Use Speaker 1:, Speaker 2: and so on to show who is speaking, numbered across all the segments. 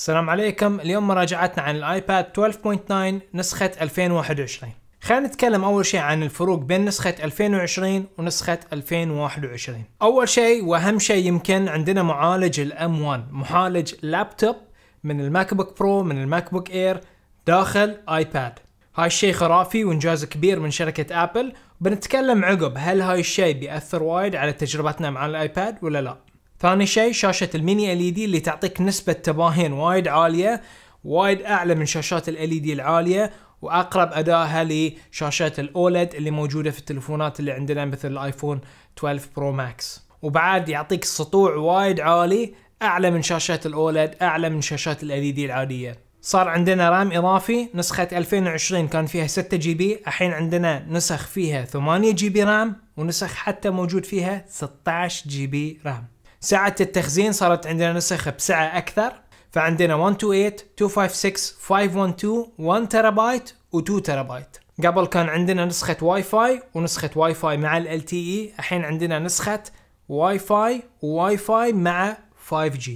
Speaker 1: السلام عليكم اليوم مراجعتنا عن الايباد 12.9 نسخة 2021 خلينا نتكلم اول شيء عن الفروق بين نسخة 2020 ونسخة 2021 اول شيء واهم شيء يمكن عندنا معالج الام 1 معالج لابتوب من الماك بوك برو من الماك بوك اير داخل ايباد هاي الشيء خرافي وانجاز كبير من شركة ابل بنتكلم عقب هل هاي الشيء بيأثر وايد على تجربتنا مع الايباد ولا لا ثاني شيء شاشة الميني ال دي e اللي تعطيك نسبة تباهين وايد عالية وايد اعلى من شاشات ال دي e العالية واقرب ادائها لشاشات الاولد اللي موجودة في التلفونات اللي عندنا مثل الايفون 12 برو ماكس وبعد يعطيك سطوع وايد عالي اعلى من شاشات الاولد اعلى من شاشات ال دي e العادية صار عندنا رام اضافي نسخة 2020 كان فيها 6 جي بي الحين عندنا نسخ فيها 8 جي بي رام ونسخ حتى موجود فيها 16 جي بي رام ساعة التخزين صارت عندنا نسخ بسعة أكثر فعندنا 128 256 512 1 تيرابايت و2 تيرابايت قبل كان عندنا نسخة واي فاي ونسخة واي فاي مع ال LTE الحين عندنا نسخة واي فاي وواي فاي مع 5G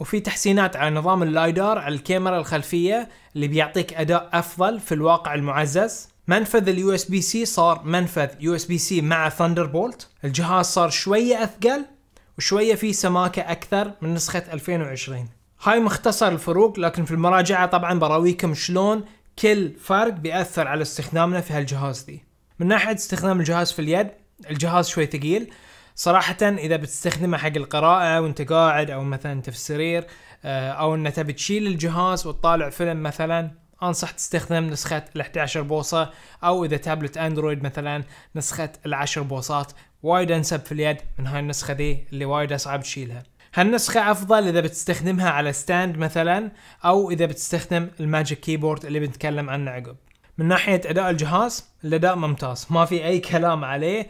Speaker 1: وفي تحسينات على نظام اللايدار على الكاميرا الخلفية اللي بيعطيك أداء أفضل في الواقع المعزز منفذ اليو اس بي سي صار منفذ يو اس بي سي مع بولت الجهاز صار شوية أثقل وشوية في سماكة أكثر من نسخة 2020 هاي مختصر الفروق لكن في المراجعة طبعا براويكم شلون كل فرق بيأثر على استخدامنا في هالجهاز دي من ناحية استخدام الجهاز في اليد الجهاز شوي ثقيل صراحة إذا بتستخدمه حق القراءة وأنت قاعد أو مثلا أنت في السرير آه، أو أن تبي تشيل الجهاز وتطالع فيلم مثلا أنصح تستخدم نسخة ال 11 بوصة أو إذا تابلت أندرويد مثلا نسخة ال 10 بوصات وايد انسب في اليد من هاي النسخة دي اللي وايد اصعب تشيلها هالنسخة افضل اذا بتستخدمها على ستاند مثلا او اذا بتستخدم الماجيك كيبورد اللي بنتكلم عنه عقب من ناحية اداء الجهاز الاداء ممتاز ما في اي كلام عليه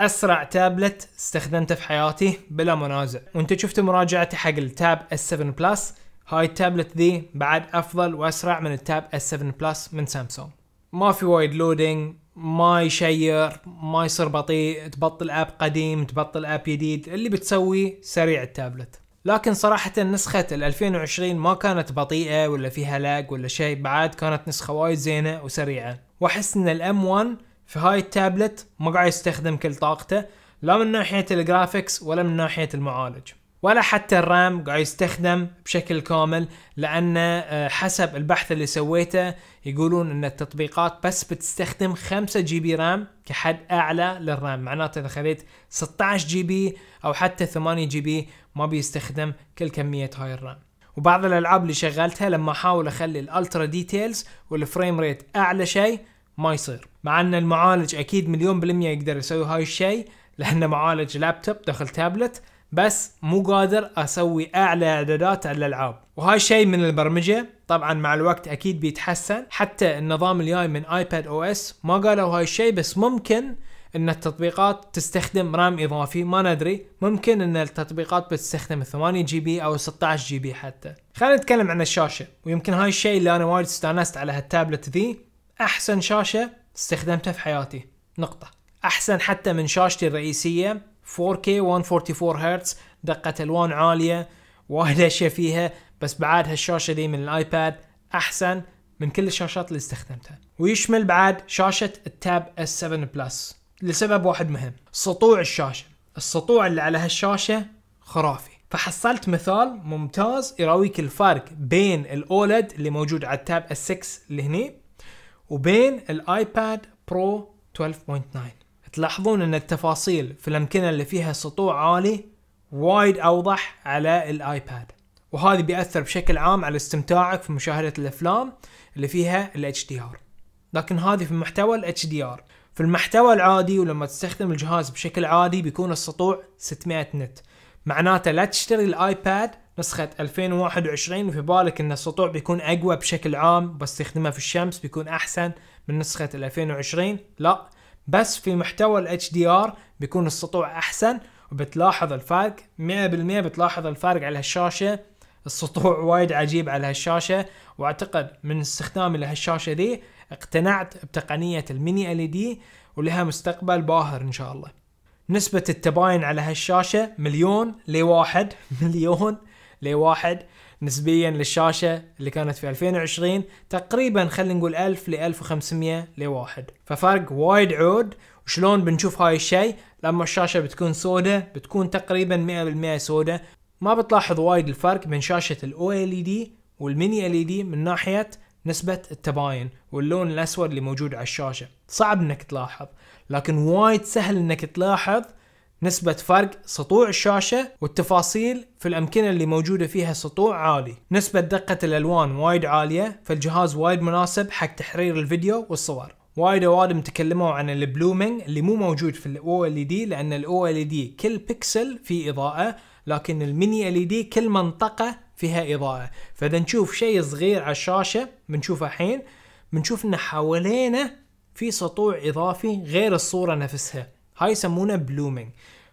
Speaker 1: اسرع تابلت استخدمته في حياتي بلا منازع وانت شفت مراجعتي حق التاب S7 بلس هاي التابلت ذي بعد افضل واسرع من التاب S7 بلس من سامسونج ما في وايد لودينج ما يشير ما يصير بطيء تبطل اب قديم تبطل اب جديد اللي بتسويه سريع التابلت لكن صراحة نسخة ال 2020 ما كانت بطيئة ولا فيها لاج ولا شيء بعد كانت نسخة وايد زينة وسريعة واحس ان الام 1 في هاي التابلت ما قاعد يستخدم كل طاقته لا من ناحية الجرافيكس ولا من ناحية المعالج ولا حتى الرام قاعد يستخدم بشكل كامل لأن آه، حسب البحث اللي سويته يقولون أن التطبيقات بس بتستخدم 5 جي بي رام كحد أعلى للرام معناته إذا خليت 16 جي بي أو حتى 8 جي بي ما بيستخدم كل كمية هاي الرام وبعض الألعاب اللي شغلتها لما أحاول أخلي الألترا ديتيلز والفريم ريت أعلى شيء ما يصير مع أن المعالج أكيد مليون بالمية يقدر يسوي هاي الشيء لأنه معالج لابتوب داخل تابلت بس مو قادر اسوي اعلى اعدادات على الالعاب وهاي شيء من البرمجه طبعا مع الوقت اكيد بيتحسن حتى النظام الجاي من ايباد او اس ما قالوا هاي الشيء بس ممكن ان التطبيقات تستخدم رام اضافي ما ندري ممكن ان التطبيقات بتستخدم 8 جي بي او 16 جي بي حتى خلينا نتكلم عن الشاشه ويمكن هاي الشيء اللي انا وايد استانست على هالتابلت ذي احسن شاشه استخدمتها في حياتي نقطه احسن حتى من شاشتي الرئيسيه 4K 144 هرتز دقة الوان عالية وايد اشياء فيها بس بعد هالشاشة دي من الايباد احسن من كل الشاشات اللي استخدمتها ويشمل بعد شاشة التاب S7 بلس لسبب واحد مهم سطوع الشاشة السطوع اللي على هالشاشة خرافي فحصلت مثال ممتاز يراويك الفرق بين الاولد اللي موجود على التاب S6 اللي هني وبين الايباد برو 12.9 تلاحظون ان التفاصيل في الامكنة اللي فيها سطوع عالي وايد اوضح على الايباد وهذا بيأثر بشكل عام على استمتاعك في مشاهدة الافلام اللي فيها ال HDR لكن هذه في محتوى ال HDR في المحتوى العادي ولما تستخدم الجهاز بشكل عادي بيكون السطوع 600 نت معناته لا تشتري الايباد نسخة 2021 وفي بالك ان السطوع بيكون اقوى بشكل عام بستخدمها في الشمس بيكون احسن من نسخة 2020 لا بس في محتوى ال HDR بيكون السطوع احسن وبتلاحظ الفرق 100% بتلاحظ الفرق على هالشاشة السطوع وايد عجيب على هالشاشة واعتقد من استخدامي لهالشاشة ذي اقتنعت بتقنية الميني LED ولها مستقبل باهر ان شاء الله نسبة التباين على هالشاشة مليون لواحد مليون لواحد نسبيا للشاشة اللي كانت في 2020 تقريبا خلينا نقول 1000 ل 1500 لواحد ففرق وايد عود وشلون بنشوف هاي الشيء لما الشاشة بتكون سوداء بتكون تقريبا 100% سوداء ما بتلاحظ وايد الفرق بين شاشة الاو ال دي e والميني LED دي من ناحية نسبة التباين واللون الأسود اللي موجود على الشاشة صعب انك تلاحظ لكن وايد سهل انك تلاحظ نسبة فرق سطوع الشاشة والتفاصيل في الأمكنة اللي موجودة فيها سطوع عالي نسبة دقة الألوان وايد عالية فالجهاز وايد مناسب حق تحرير الفيديو والصور وايد اوادم تكلموا عن البلومينج اللي مو موجود في الاو ال دي e لان الاو ال دي e كل بيكسل فيه اضاءه لكن الميني ال دي e كل منطقه فيها اضاءه فاذا نشوف شيء صغير على الشاشه بنشوفه الحين بنشوف ان حوالينا في سطوع اضافي غير الصوره نفسها هاي يسمونه بلومينج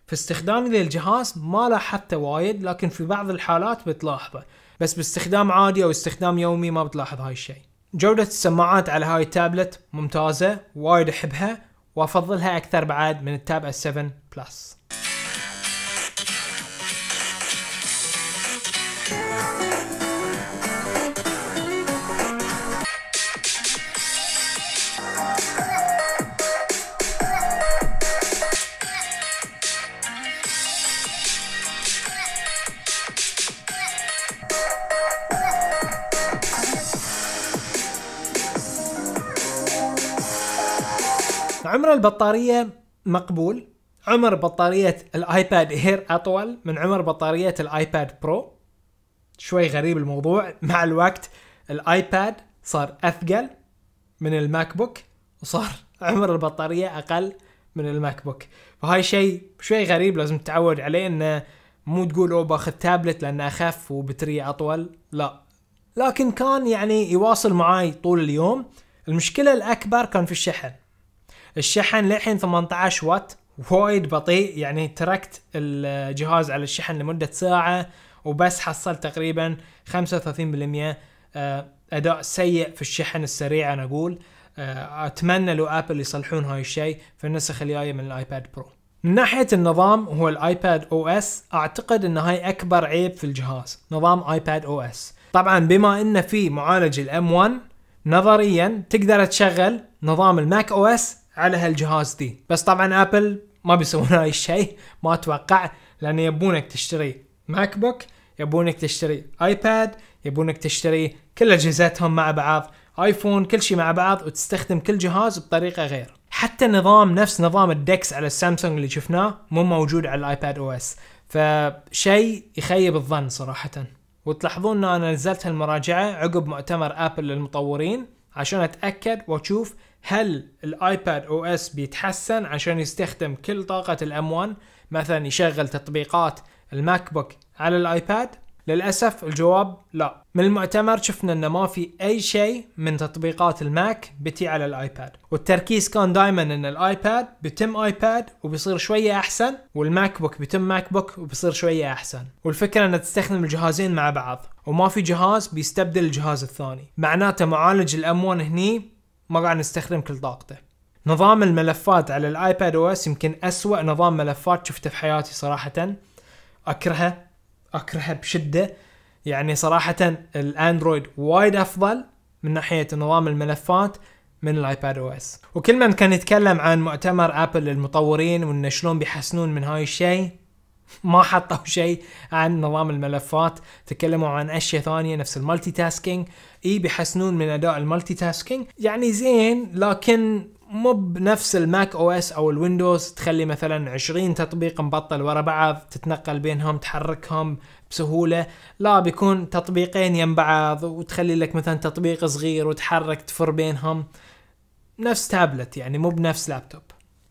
Speaker 1: فاستخدامي للجهاز ما لاحظته وايد لكن في بعض الحالات بتلاحظه بس باستخدام عادي او استخدام يومي ما بتلاحظ هاي الشيء جودة السماعات على هاي التابلت ممتازة وايد احبها وافضلها اكثر بعد من التاب S7 بلس عمر البطاريه مقبول عمر بطاريه الايباد اير اطول من عمر بطاريه الايباد برو شوي غريب الموضوع مع الوقت الايباد صار اثقل من الماك بوك وصار عمر البطاريه اقل من الماك بوك فهاي شيء شوي غريب لازم تتعود عليه انه مو تقول او باخذ تابلت لانه اخف وبترية اطول لا لكن كان يعني يواصل معاي طول اليوم المشكله الاكبر كان في الشحن الشحن للحين 18 وات وايد بطيء يعني تركت الجهاز على الشحن لمدة ساعة وبس حصلت تقريبا 35% آه، اداء سيء في الشحن السريع انا اقول آه، اتمنى لو ابل يصلحون هاي الشيء في النسخ الجايه من الايباد برو من ناحية النظام هو الايباد او اس اعتقد ان هاي اكبر عيب في الجهاز نظام ايباد او اس طبعا بما ان في معالج الام 1 نظريا تقدر تشغل نظام الماك او اس على هالجهاز دي بس طبعا ابل ما بيسوون هاي الشيء ما اتوقع لان يبونك تشتري ماك بوك يبونك تشتري ايباد يبونك تشتري كل اجهزتهم مع بعض ايفون كل شيء مع بعض وتستخدم كل جهاز بطريقه غير حتى نظام نفس نظام الدكس على السامسونج اللي شفناه مو موجود على الايباد او اس فشيء يخيب الظن صراحه وتلاحظون ان انا نزلت هالمراجعه عقب مؤتمر ابل للمطورين عشان اتاكد واشوف هل الايباد او اس بيتحسن عشان يستخدم كل طاقة الام 1 مثلا يشغل تطبيقات الماك بوك على الايباد للأسف الجواب لا من المعتمر شفنا انه ما في اي شيء من تطبيقات الماك بتي على الايباد والتركيز كان دائما ان الايباد بيتم ايباد وبيصير شوية احسن والماك بوك بيتم ماك بوك وبيصير شوية احسن والفكرة ان تستخدم الجهازين مع بعض وما في جهاز بيستبدل الجهاز الثاني معناته معالج الام 1 هني ما قاعد نستخدم كل طاقته نظام الملفات على الايباد او اس يمكن اسوأ نظام ملفات شفته في حياتي صراحة اكرهه اكرهه بشدة يعني صراحة الاندرويد وايد افضل من ناحية نظام الملفات من الايباد او اس وكل من كان يتكلم عن مؤتمر ابل للمطورين وانه شلون بيحسنون من هاي الشيء ما حطوا شيء عن نظام الملفات تكلموا عن اشياء ثانيه نفس المالتي تاسكينج اي بيحسنون من اداء المالتي تاسكينج يعني زين لكن مو بنفس الماك او اس او الويندوز تخلي مثلا 20 تطبيق مبطل ورا بعض تتنقل بينهم تحركهم بسهوله لا بيكون تطبيقين يم بعض وتخلي لك مثلا تطبيق صغير وتحرك تفر بينهم نفس تابلت يعني مو بنفس لابتوب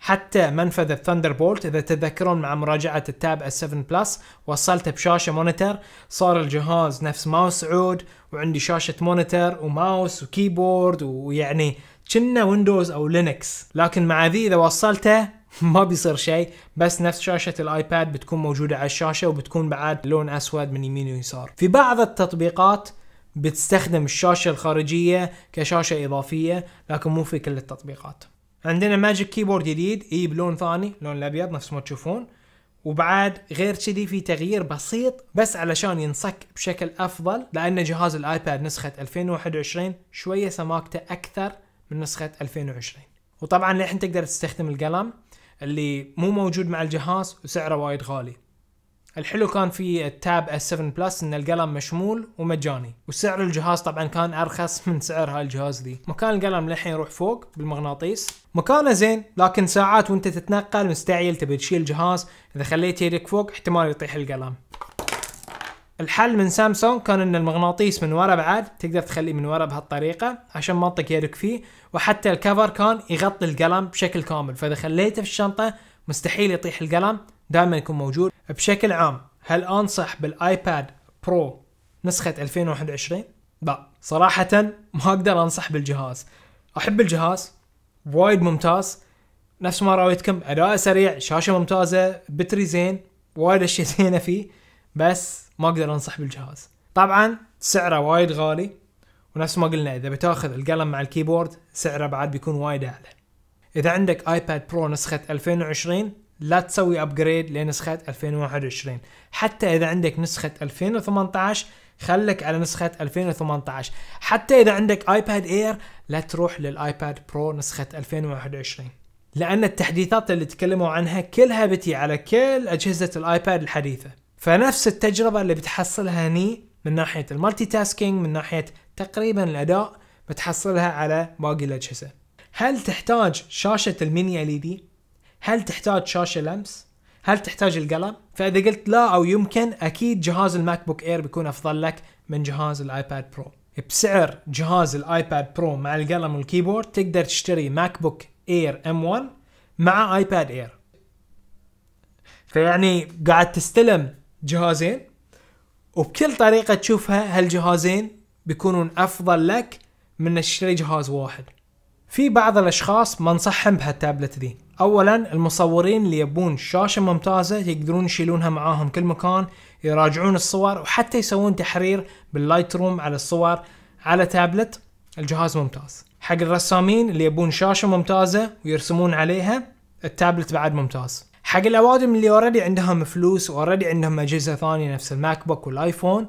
Speaker 1: حتى منفذ الثندر بولت اذا تتذكرون مع مراجعه التاب S7 بلس وصلته بشاشه مونيتر صار الجهاز نفس ماوس عود وعندي شاشه مونيتر وماوس وكيبورد ويعني كنا ويندوز او لينكس لكن مع ذي اذا وصلته ما بيصير شيء بس نفس شاشة الايباد بتكون موجودة على الشاشة وبتكون بعد لون اسود من يمين ويسار في بعض التطبيقات بتستخدم الشاشة الخارجية كشاشة اضافية لكن مو في كل التطبيقات عندنا ماجيك كيبورد جديد اي بلون ثاني لون الابيض نفس ما تشوفون وبعد غير كذي في تغيير بسيط بس علشان ينصك بشكل افضل لان جهاز الايباد نسخه 2021 شويه سماكته اكثر من نسخه 2020 وطبعا الحين تقدر تستخدم القلم اللي مو موجود مع الجهاز وسعره وايد غالي الحلو كان في التاب اس 7 بلس ان القلم مشمول ومجاني وسعر الجهاز طبعا كان ارخص من سعر هالجهاز ذي مكان القلم للحين يروح فوق بالمغناطيس مكانه زين لكن ساعات وانت تتنقل مستعجل تبي تشيل الجهاز اذا خليت يدك فوق احتمال يطيح القلم الحل من سامسونج كان ان المغناطيس من ورا بعد تقدر تخليه من ورا بهالطريقه عشان ما تطق يدك فيه وحتى الكفر كان يغطي القلم بشكل كامل فاذا خليته في الشنطه مستحيل يطيح القلم دائما يكون موجود بشكل عام هل انصح بالايباد برو نسخه 2021 لا صراحه ما اقدر انصح بالجهاز احب الجهاز وايد ممتاز نفس ما رايتكم اداء سريع شاشه ممتازه بتري زين وايد اشياء زينه فيه بس ما اقدر انصح بالجهاز طبعا سعره وايد غالي ونفس ما قلنا اذا بتاخذ القلم مع الكيبورد سعره بعد بيكون وايد اعلى اذا عندك ايباد برو نسخه 2020 لا تسوي ابجريد لنسخه 2021 حتى اذا عندك نسخه 2018 خلك على نسخة 2018 حتى إذا عندك آيباد إير لا تروح للآيباد برو نسخة 2021 لأن التحديثات اللي تكلموا عنها كلها بتي على كل أجهزة الآيباد الحديثة فنفس التجربة اللي بتحصلها هني من ناحية المالتي تاسكينج من ناحية تقريبا الأداء بتحصلها على باقي الأجهزة هل تحتاج شاشة الميني ال دي؟ e هل تحتاج شاشة لمس؟ هل تحتاج القلم؟ فإذا قلت لا أو يمكن أكيد جهاز الماك بوك إير بيكون أفضل لك من جهاز الآيباد برو بسعر جهاز الآيباد برو مع القلم والكيبورد تقدر تشتري ماك بوك إير M1 مع آيباد إير فيعني قاعد تستلم جهازين وبكل طريقة تشوفها هالجهازين بيكونون أفضل لك من تشتري جهاز واحد في بعض الاشخاص ما نصحهم بهالتابلت ذي اولا المصورين اللي يبون شاشة ممتازة يقدرون يشيلونها معاهم كل مكان يراجعون الصور وحتى يسوون تحرير باللايت روم على الصور على تابلت الجهاز ممتاز حق الرسامين اللي يبون شاشة ممتازة ويرسمون عليها التابلت بعد ممتاز حق الاوادم اللي اوريدي عندهم فلوس واوريدي عندهم اجهزة ثانية نفس الماك بوك والايفون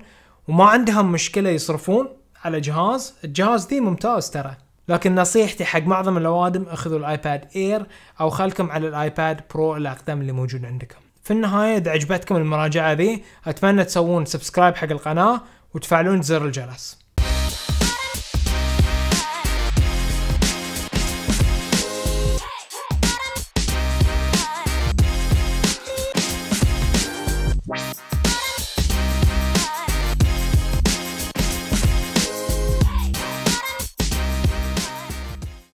Speaker 1: وما عندهم مشكلة يصرفون على جهاز الجهاز ذي ممتاز ترى لكن نصيحتي حق معظم الاوادم اخذوا الايباد اير او خلكم على الايباد برو الاقدم اللي موجود عندكم في النهاية إذا عجبتكم المراجعة ذي أتمنى تسوون سبسكرايب حق القناة وتفعلون زر الجرس